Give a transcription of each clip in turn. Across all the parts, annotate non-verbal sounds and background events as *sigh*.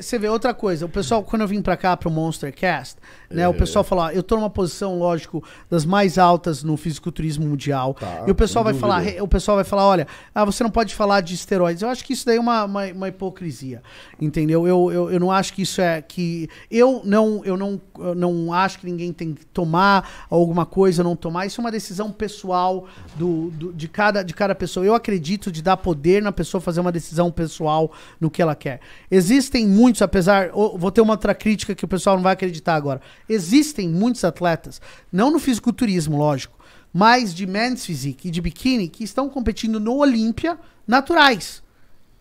Você vê outra coisa, o pessoal, quando eu vim para cá, pro Monstercast, né, é. o pessoal fala, ó, ah, eu tô numa posição, lógico, das mais altas no fisiculturismo mundial. Tá, e o pessoal vai dúvida. falar, o pessoal vai falar, olha, ah, você não pode falar de esteroides. Eu acho que isso daí é uma, uma, uma hipocrisia. Entendeu? Eu, eu, eu não acho que isso é que. Eu não, eu não, eu não acho que ninguém tem que tomar alguma coisa, não tomar. Isso é uma decisão pessoal do, do, de, cada, de cada pessoa. Eu acredito de dar poder na pessoa fazer uma decisão pessoal no que ela quer. Existem muitos muitos, apesar. Vou ter uma outra crítica que o pessoal não vai acreditar agora. Existem muitos atletas, não no fisiculturismo, lógico, mas de men's physique e de biquíni, que estão competindo no Olímpia naturais.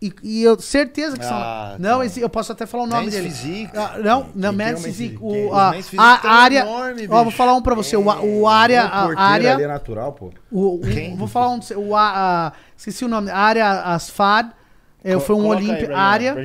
E, e, eu certeza que ah, são. Não, tá. eu posso até falar o nome dele. Ah, não, não, não Men's Physique. O, a, tá a, área. Enorme, ó, vou falar um pra você. O, o área. O é a área. Ali é natural, pô. O, o, vou falar um. O, a, esqueci o nome. A área Asfad é, foi um Olímpia área.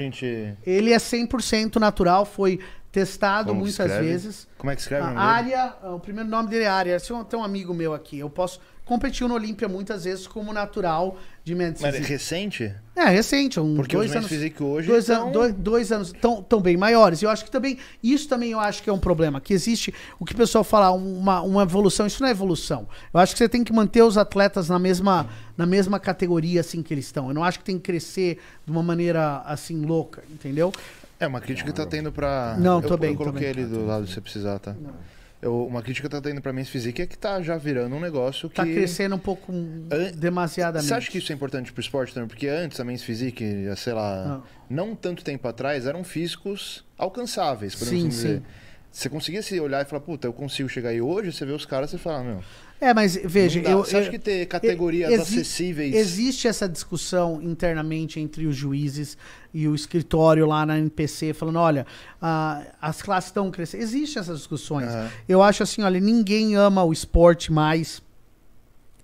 Ele é 100% natural, foi testado Como muitas escreve? vezes. Como é que escreve? A área, o primeiro nome dele é área. Se tem um amigo meu aqui, eu posso competiu no Olímpia muitas vezes como natural de Mendes Mas é recente? É, recente. Um, Porque dois os anos, físico hoje dois, an, dois, dois anos tão, tão bem maiores. Eu acho que também, isso também eu acho que é um problema, que existe o que o pessoal fala, uma, uma evolução, isso não é evolução. Eu acho que você tem que manter os atletas na mesma, na mesma categoria assim que eles estão. Eu não acho que tem que crescer de uma maneira assim louca, entendeu? É, uma crítica que tá tendo para Não, eu, bem. Eu coloquei bem. ele do lado se precisar, tá? Não. Eu, uma crítica que tá tendo a Men's Physique é que tá já virando um negócio tá que. Tá crescendo um pouco An... demasiadamente. Você acha que isso é importante pro esporte também? Porque antes a Men's Physique, sei lá, não, não tanto tempo atrás, eram físicos alcançáveis, podemos sim, assim dizer. Sim. Você conseguia se olhar e falar, puta, eu consigo chegar aí hoje, você vê os caras e fala, meu. É, mas veja, eu, você eu, acha que ter categorias exi acessíveis. Existe essa discussão internamente entre os juízes e o escritório lá na NPC, falando, olha, as classes estão crescendo. Existem essas discussões. Uhum. Eu acho assim, olha, ninguém ama o esporte mais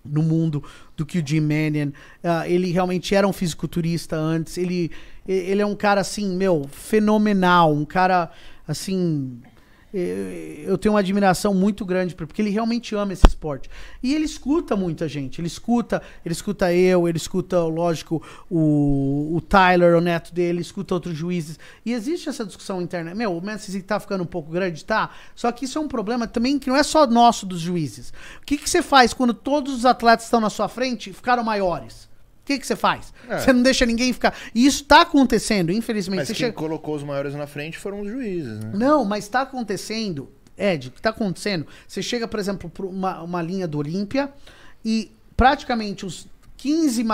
no mundo do que o Jim Mannion. Uh, ele realmente era um fisiculturista antes. Ele, ele é um cara, assim, meu, fenomenal. Um cara, assim, eu tenho uma admiração muito grande porque ele realmente ama esse esporte. E ele escuta muita gente. Ele escuta, ele escuta eu, ele escuta, lógico, o, o Tyler, o neto dele, escuta outros juízes. E existe essa discussão interna. Meu, o Messi está ficando um pouco grande, tá? Só que isso é um problema também que não é só nosso dos juízes. O que, que você faz quando todos os atletas estão na sua frente e ficaram maiores? que, que você faz? É. Você não deixa ninguém ficar. E isso está acontecendo, infelizmente. Mas quem chega... colocou os maiores na frente foram os juízes, né? Não, mas está acontecendo, Ed, o que está acontecendo? Você chega, por exemplo, para uma, uma linha do Olímpia e praticamente os 15,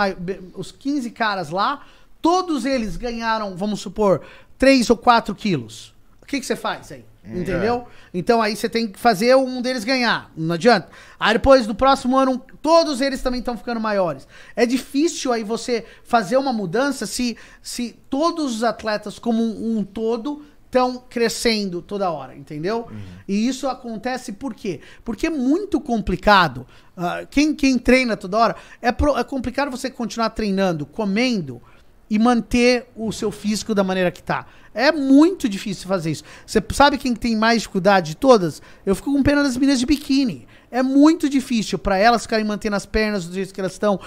os 15 caras lá, todos eles ganharam, vamos supor, 3 ou 4 quilos. O que, que você faz aí? É. Entendeu? É. Então aí você tem que fazer um deles ganhar. Não adianta. Aí depois, do próximo ano, todos eles também estão ficando maiores. É difícil aí você fazer uma mudança se, se todos os atletas, como um, um todo, estão crescendo toda hora, entendeu? Uhum. E isso acontece por quê? Porque é muito complicado. Uh, quem, quem treina toda hora, é, pro, é complicado você continuar treinando, comendo e manter o seu físico da maneira que tá. É muito difícil fazer isso. Você sabe quem tem mais dificuldade de todas? Eu fico com pena das meninas de biquíni. É muito difícil para elas ficarem mantendo as pernas do jeito que elas estão,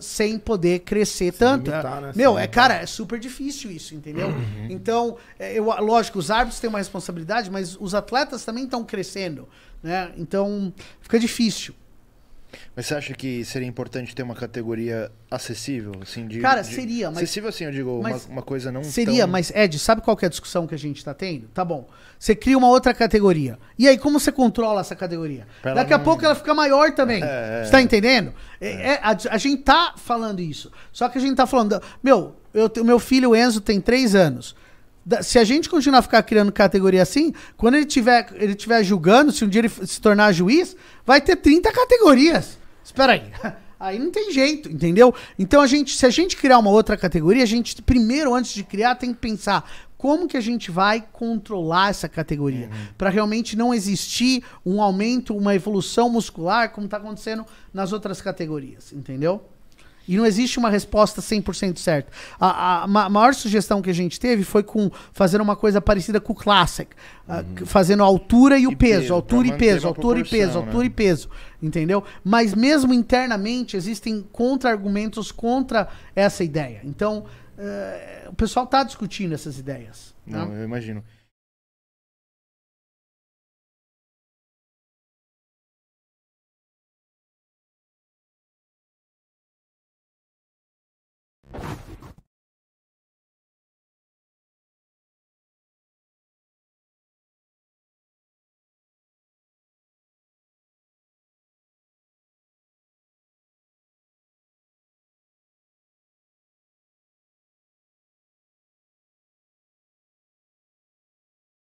sem poder crescer tanto. Limitar, né? Meu, é cara, é super difícil isso, entendeu? Uhum. Então, é, eu, lógico, os árbitros têm uma responsabilidade, mas os atletas também estão crescendo, né? Então, fica difícil. Mas você acha que seria importante ter uma categoria acessível? Assim, de, Cara, de... seria, mas. Acessível, assim, eu digo, uma, uma, coisa não. Seria, tão... mas, Ed, sabe qual é a discussão que a gente está tendo? Tá bom. Você cria uma outra categoria. E aí, como você controla essa categoria? Pra Daqui não... a pouco ela fica maior também. É, é. você tá entendendo? É. É, é a, a, gente tá falando isso. Só que a gente tá falando. Meu, eu, meu filho Enzo tem três anos se a gente continuar ficar criando categoria assim, quando ele tiver, ele tiver julgando, se um dia ele se tornar juiz, vai ter 30 categorias. Espera aí. *laughs* Aí não tem jeito, entendeu? Então a gente, se a gente criar uma outra categoria, a gente primeiro antes de criar tem que pensar como que a gente vai controlar essa categoria uhum. para realmente não existir um aumento, uma evolução muscular como está acontecendo nas outras categorias, entendeu? E não existe uma resposta 100% certa. A, a, a, maior sugestão que a gente teve foi com fazer uma coisa parecida com o Classic, ah, uhum. fazendo a altura e, e o peso, peso altura e peso, altura e peso, né? altura e peso, entendeu? Mas mesmo internamente existem contra-argumentos contra essa ideia. Então, uh, o pessoal está discutindo essas ideias. Tá? Não, né? eu imagino.